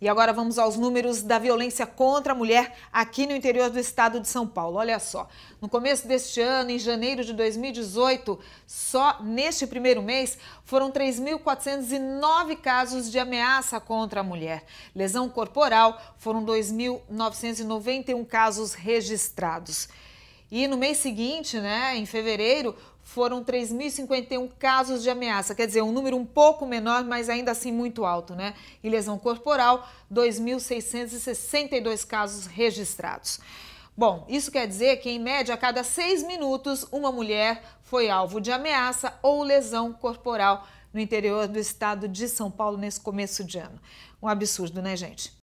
E agora vamos aos números da violência contra a mulher aqui no interior do estado de São Paulo. Olha só, no começo deste ano, em janeiro de 2018, só neste primeiro mês foram 3.409 casos de ameaça contra a mulher. Lesão corporal foram 2.991 casos registrados. E no mês seguinte, né, em fevereiro, foram 3.051 casos de ameaça, quer dizer, um número um pouco menor, mas ainda assim muito alto, né? E lesão corporal, 2.662 casos registrados. Bom, isso quer dizer que, em média, a cada seis minutos, uma mulher foi alvo de ameaça ou lesão corporal no interior do estado de São Paulo nesse começo de ano. Um absurdo, né, gente?